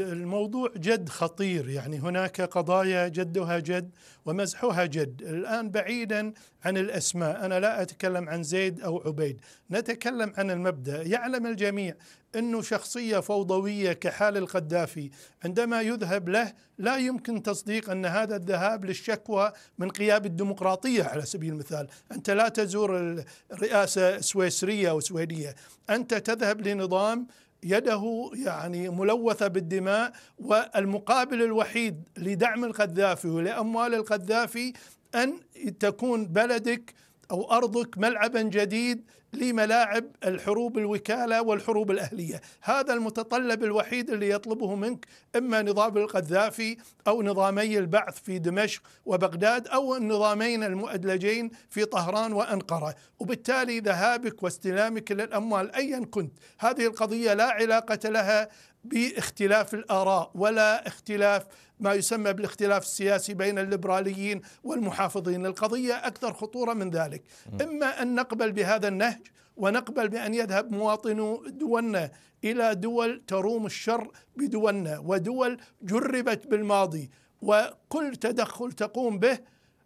الموضوع جد خطير يعني هناك قضايا جدها جد ومزحها جد الآن بعيدا عن الأسماء أنا لا أتكلم عن زيد أو عبيد نتكلم عن المبدأ يعلم الجميع أنه شخصية فوضوية كحال القذافي عندما يذهب له لا يمكن تصديق أن هذا الذهاب للشكوى من قياب الديمقراطية على سبيل المثال أنت لا تزور الرئاسة السويسرية أو السويدية أنت تذهب لنظام يده يعني ملوثة بالدماء والمقابل الوحيد لدعم القذافي ولأموال القذافي أن تكون بلدك أو أرضك ملعبا جديد لملاعب الحروب الوكالة والحروب الأهلية هذا المتطلب الوحيد اللي يطلبه منك إما نظام القذافي أو نظامي البعث في دمشق وبغداد أو النظامين المؤدلجين في طهران وأنقرة وبالتالي ذهابك واستلامك للأموال أيا كنت هذه القضية لا علاقة لها باختلاف الآراء ولا اختلاف ما يسمى بالاختلاف السياسي بين الليبراليين والمحافظين القضية أكثر خطورة من ذلك إما أن نقبل بهذا النهج ونقبل بأن يذهب مواطنو دولنا إلى دول تروم الشر بدولنا ودول جربت بالماضي وكل تدخل تقوم به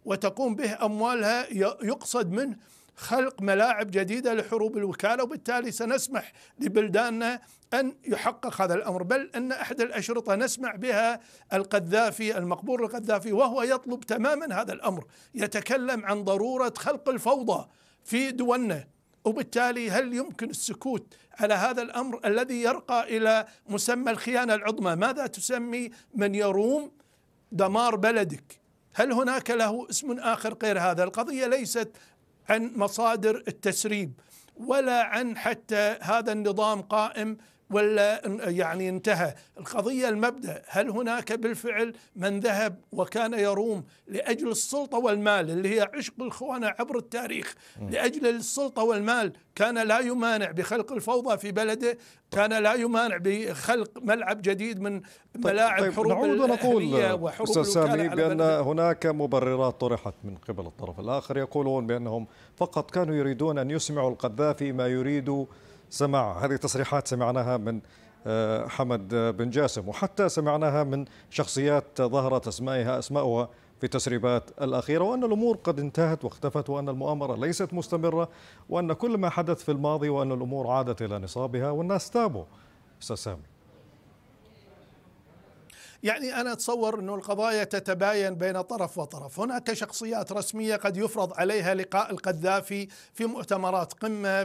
وتقوم به أموالها يقصد منه خلق ملاعب جديدة لحروب الوكالة وبالتالي سنسمح لبلداننا أن يحقق هذا الأمر بل أن أحد الأشرطة نسمع بها القذافي المقبور القذافي وهو يطلب تماما هذا الأمر يتكلم عن ضرورة خلق الفوضى في دولنا وبالتالي هل يمكن السكوت على هذا الامر الذي يرقى الى مسمى الخيانه العظمى، ماذا تسمي من يروم دمار بلدك؟ هل هناك له اسم اخر غير هذا؟ القضيه ليست عن مصادر التسريب ولا عن حتى هذا النظام قائم ولا يعني انتهى القضية المبدأ هل هناك بالفعل من ذهب وكان يروم لأجل السلطة والمال اللي هي عشق الخوانة عبر التاريخ لأجل السلطة والمال كان لا يمانع بخلق الفوضى في بلده كان لا يمانع بخلق ملعب جديد من طيب، ملاعب طيب حروب نعود ونقول أستاذ سامي بأن هناك مبررات طرحت من قبل الطرف الآخر يقولون بأنهم فقط كانوا يريدون أن يسمعوا القذافي ما يريد سمع هذه التصريحات سمعناها من آه، حمد بن جاسم وحتى سمعناها من شخصيات ظهرت اسمائها اسماؤها في التسريبات الأخيرة وأن الأمور قد انتهت واختفت وأن المؤامرة ليست مستمرة وأن كل ما حدث في الماضي وأن الأمور عادت إلى نصابها والناس تابوا أستاذ سامي يعني أنا أتصور أن القضايا تتباين بين طرف وطرف هناك شخصيات رسمية قد يفرض عليها لقاء القذافي في مؤتمرات قمة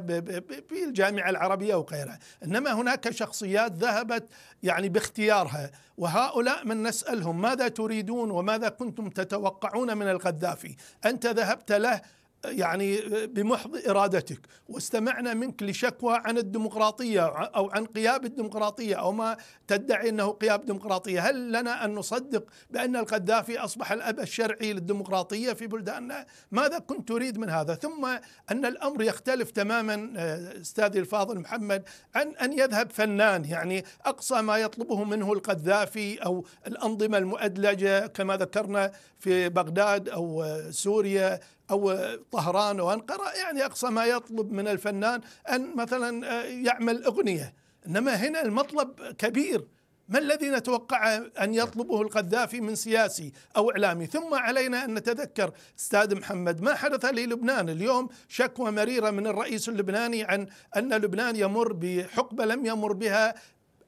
في الجامعه العربية وغيرها إنما هناك شخصيات ذهبت يعني باختيارها وهؤلاء من نسألهم ماذا تريدون وماذا كنتم تتوقعون من القذافي أنت ذهبت له يعني بمحض ارادتك واستمعنا منك لشكوى عن الديمقراطيه او عن قياب الديمقراطيه او ما تدعي انه قياب ديمقراطيه، هل لنا ان نصدق بان القذافي اصبح الاب الشرعي للديمقراطيه في بلداننا؟ ماذا كنت تريد من هذا؟ ثم ان الامر يختلف تماما استاذي الفاضل محمد عن ان يذهب فنان يعني اقصى ما يطلبه منه القذافي او الانظمه المؤدلجه كما ذكرنا في بغداد او سوريا أو طهران وأنقرة يعني أقصى ما يطلب من الفنان أن مثلا آه، يعمل أغنية إنما هنا المطلب كبير ما الذي نتوقع أن يطلبه القذافي من سياسي أو إعلامي ثم علينا أن نتذكر أستاذ محمد ما حدث للبنان اليوم شكوى مريرة من الرئيس اللبناني عن أن لبنان يمر بحقبة لم يمر بها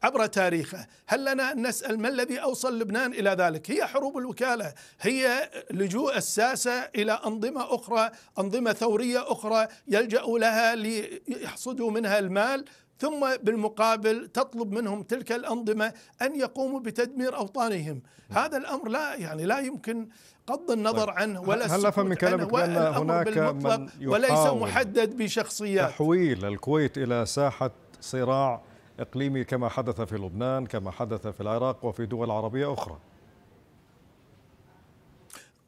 عبر تاريخه هل لنا أن نسأل ما الذي أوصل لبنان إلى ذلك هي حروب الوكالة هي لجوء الساسة إلى أنظمة أخرى أنظمة ثورية أخرى يلجأ لها ليحصدوا منها المال ثم بالمقابل تطلب منهم تلك الأنظمة أن يقوموا بتدمير أوطانهم هذا الأمر لا يعني لا يمكن غض النظر طيب. عنه ولا هل افهم من كلامك بان هناك من وليس محدد بشخصيات تحويل الكويت الى ساحه صراع إقليمي كما حدث في لبنان كما حدث في العراق وفي دول عربية أخرى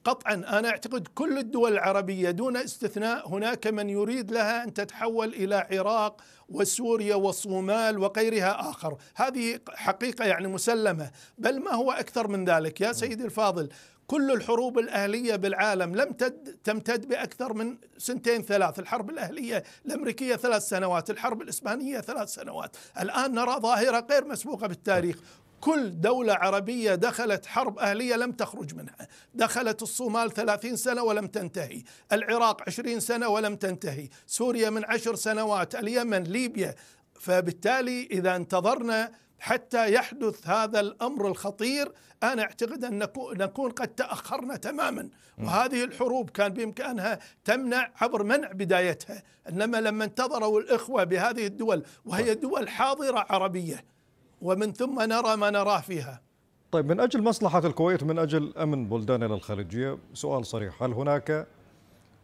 قطعا انا اعتقد كل الدول العربيه دون استثناء هناك من يريد لها ان تتحول الى عراق وسوريا والصومال وغيرها اخر، هذه حقيقه يعني مسلمه، بل ما هو اكثر من ذلك يا نعم. سيدي الفاضل، كل الحروب الأهلية بالعالم لم تد تمتد بأكثر من سنتين ثلاث الحرب الأهلية الأمريكية ثلاث سنوات الحرب الإسبانية ثلاث سنوات الآن نرى ظاهرة غير مسبوقة بالتاريخ كل دولة عربية دخلت حرب أهلية لم تخرج منها دخلت الصومال ثلاثين سنة ولم تنتهي العراق عشرين سنة ولم تنتهي سوريا من عشر سنوات اليمن ليبيا فبالتالي إذا انتظرنا حتى يحدث هذا الامر الخطير انا اعتقد ان نكون قد تاخرنا تماما وهذه الحروب كان بامكانها تمنع عبر منع بدايتها انما لما انتظروا الاخوه بهذه الدول وهي طيب. دول حاضره عربيه ومن ثم نرى ما نراه فيها طيب من اجل مصلحه الكويت من اجل امن بلداننا الخليجيه سؤال صريح هل هناك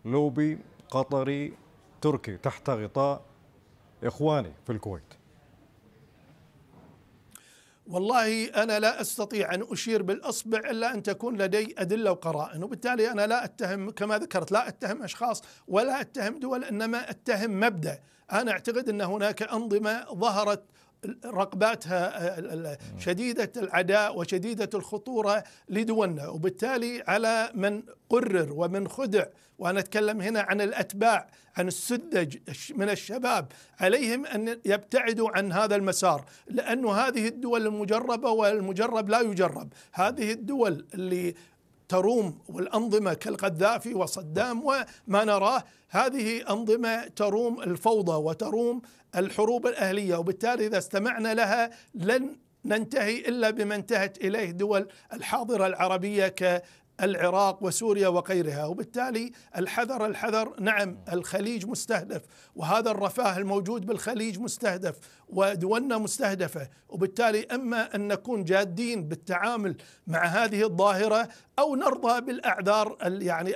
لوبي قطري تركي تحت غطاء اخواني في الكويت والله أنا لا أستطيع أن أشير بالأصبع إلا أن تكون لدي أدلة وقرائن وبالتالي أنا لا أتهم كما ذكرت لا أتهم أشخاص ولا أتهم دول إنما أتهم مبدأ أنا أعتقد أن هناك أنظمة ظهرت رقباتها آه، شديدة العداء وشديدة الخطورة لدولنا وبالتالي على من قرر ومن خدع وأنا أتكلم هنا عن الأتباع عن السذج من الشباب عليهم أن يبتعدوا عن هذا المسار لأن هذه الدول المجربة والمجرب لا يجرب هذه الدول اللي تروم والأنظمة كالقذافي وصدام وما نراه هذه أنظمة تروم الفوضى وتروم الحروب الأهلية وبالتالي إذا استمعنا لها لن ننتهي الا بما انتهت اليه دول الحاضره العربيه العراق وسوريا وغيرها وبالتالي الحذر الحذر نعم الخليج مستهدف وهذا الرفاه الموجود بالخليج مستهدف ودولنا مستهدفة وبالتالي أما أن نكون جادين بالتعامل مع هذه الظاهرة أو نرضى بالأعذار يعني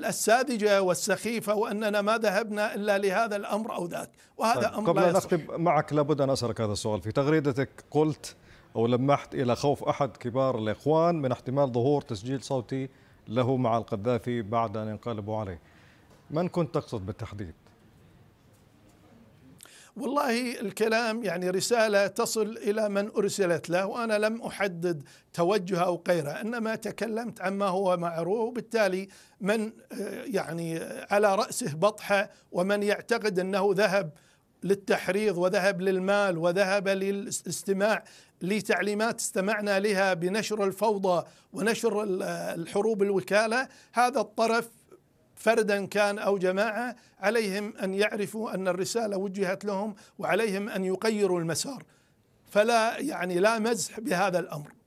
الساذجة طيب. والسخيفة وأننا ما ذهبنا إلا لهذا الأمر أو ذاك وهذا طيب. أمر قبل أن أختم معك لابد أن أسألك هذا السؤال في تغريدتك قلت أو لمحت إلى خوف أحد كبار الإخوان من احتمال ظهور تسجيل صوتي له مع القذافي بعد أن ينقلبوا عليه من كنت تقصد بالتحديد؟ والله الكلام يعني رسالة تصل إلى من أرسلت له وأنا لم أحدد توجه أو غيره إنما تكلمت عما هو معروف وبالتالي من آه، يعني على رأسه بطحة ومن يعتقد أنه ذهب للتحريض وذهب للمال وذهب للاستماع لتعليمات استمعنا لها بنشر الفوضى ونشر الحروب الوكاله هذا الطرف فردا كان او جماعه عليهم ان يعرفوا ان الرساله وجهت لهم وعليهم ان يقيروا المسار فلا يعني لا مزح بهذا الامر